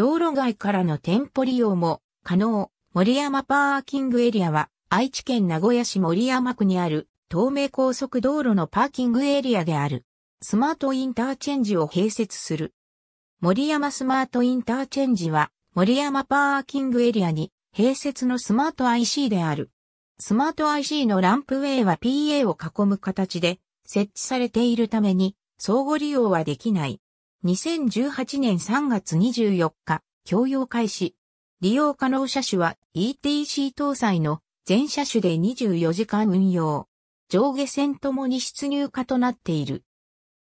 道路外からの店舗利用も可能。森山パーキングエリアは愛知県名古屋市森山区にある東名高速道路のパーキングエリアである。スマートインターチェンジを併設する。森山スマートインターチェンジは森山パーキングエリアに併設のスマート IC である。スマート IC のランプウェイは PA を囲む形で設置されているために相互利用はできない。2018年3月24日、供用開始。利用可能車種は ETC 搭載の全車種で24時間運用。上下線ともに出入化となっている。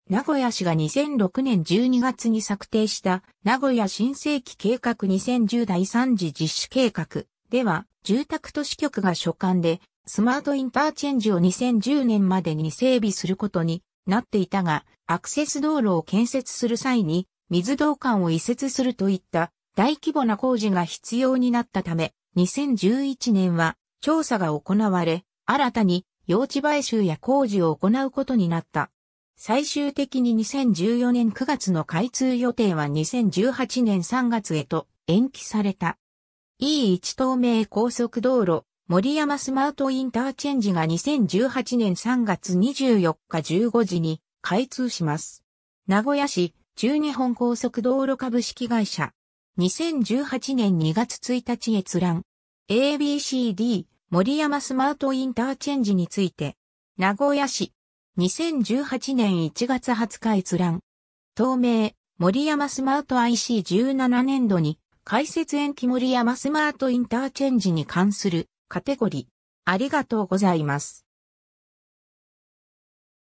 名古屋市が2006年12月に策定した名古屋新世紀計画2010第3次実施計画では住宅都市局が所管でスマートインターチェンジを2010年までに整備することになっていたが、アクセス道路を建設する際に、水道管を移設するといった大規模な工事が必要になったため、2011年は調査が行われ、新たに用地買収や工事を行うことになった。最終的に2014年9月の開通予定は2018年3月へと延期された。E1 透明高速道路森山スマートインターチェンジが2018年3月24日15時に開通します。名古屋市中日本高速道路株式会社。2018年2月1日閲覧。ABCD 森山スマートインターチェンジについて。名古屋市。2018年1月20日閲覧。東名森山スマート IC17 年度に開設延期森山スマートインターチェンジに関するカテゴリー。ありがとうございます。